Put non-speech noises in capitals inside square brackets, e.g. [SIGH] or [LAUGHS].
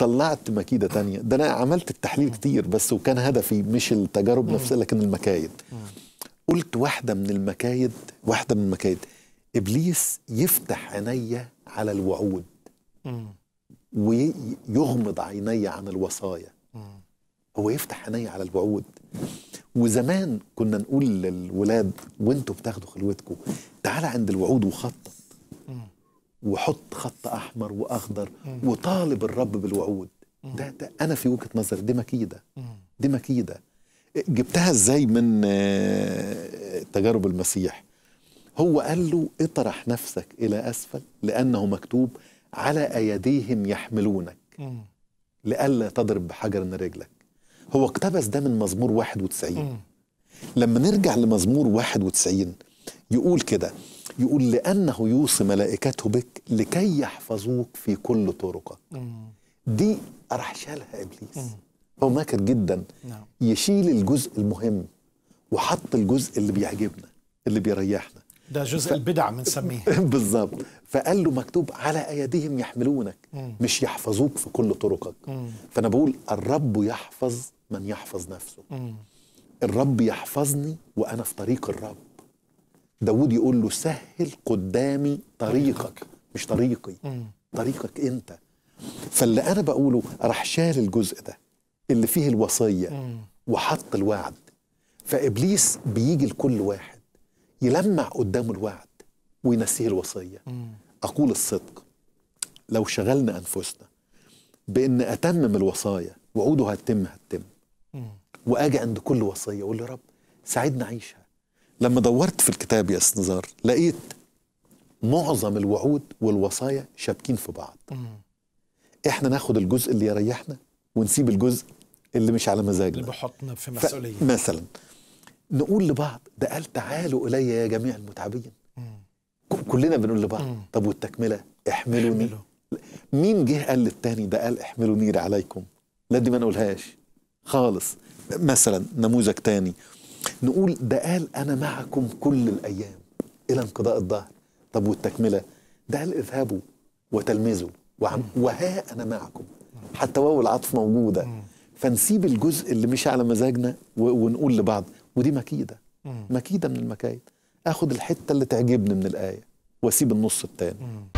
طلعت مكيده تانية ده انا عملت التحليل كتير بس وكان هدفي مش التجارب نفسها لكن المكايد قلت واحده من المكايد واحده من المكايد ابليس يفتح عيني على الوعود ويغمض عيني عن الوصايا هو يفتح عيني على الوعود وزمان كنا نقول للولاد وانتوا بتاخدوا خلوتكم تعال عند الوعود وخطط وحط خط احمر واخضر وطالب الرب بالوعود ده, ده انا في وجهه نظري دي مكيده دي مكيده جبتها ازاي من آه، تجارب المسيح هو قال له اطرح نفسك الى اسفل لانه مكتوب على ايديهم يحملونك لئلا تضرب بحجر من رجلك هو اقتبس ده من مزمور 91 لما نرجع لمزمور 91 يقول كده يقول لأنه يوصي ملائكته بك لكي يحفظوك في كل طرقك دي راح شالها إبليس هو ماكر جدا نعم. يشيل الجزء المهم وحط الجزء اللي بيعجبنا اللي بيريحنا ده جزء ف... البدع بنسميه [LAUGHS] بالظبط فقال له مكتوب على ايديهم يحملونك مم. مش يحفظوك في كل طرقك مم. فانا بقول الرب يحفظ من يحفظ نفسه مم. الرب يحفظني وانا في طريق الرب داود يقول له سهل قدامي طريقك مش طريقي طريقك انت فاللي انا بقوله راح شال الجزء ده اللي فيه الوصيه وحط الوعد فابليس بيجي لكل واحد يلمع قدامه الوعد وينسيه الوصيه اقول الصدق لو شغلنا انفسنا بان اتمم الوصايا وعوده هتتم هتتم واجي عند كل وصيه اقول يا رب ساعدنا اعيشها لما دورت في الكتاب يا استنزار لقيت معظم الوعود والوصايا شابكين في بعض احنا ناخد الجزء اللي يريحنا ونسيب الجزء اللي مش على مزاجنا اللي بحطنا في مسؤوليه مثلا نقول لبعض ده قال تعالوا الي يا جميع المتعبين كلنا بنقول لبعض طب والتكمله احملوني احملوا. مين جه قال للتاني ده قال احملوا نير عليكم لا دي ما نقولهاش خالص مثلا نموذج تاني نقول ده قال أنا معكم كل الأيام إلى انقضاء الظهر طب والتكملة ده قال اذهبوا وتلمذوا وها أنا معكم حتى واو العطف موجودة فنسيب الجزء اللي مش على مزاجنا ونقول لبعض ودي مكيدة مكيدة من المكايد آخد الحتة اللي تعجبني من الآية وأسيب النص التاني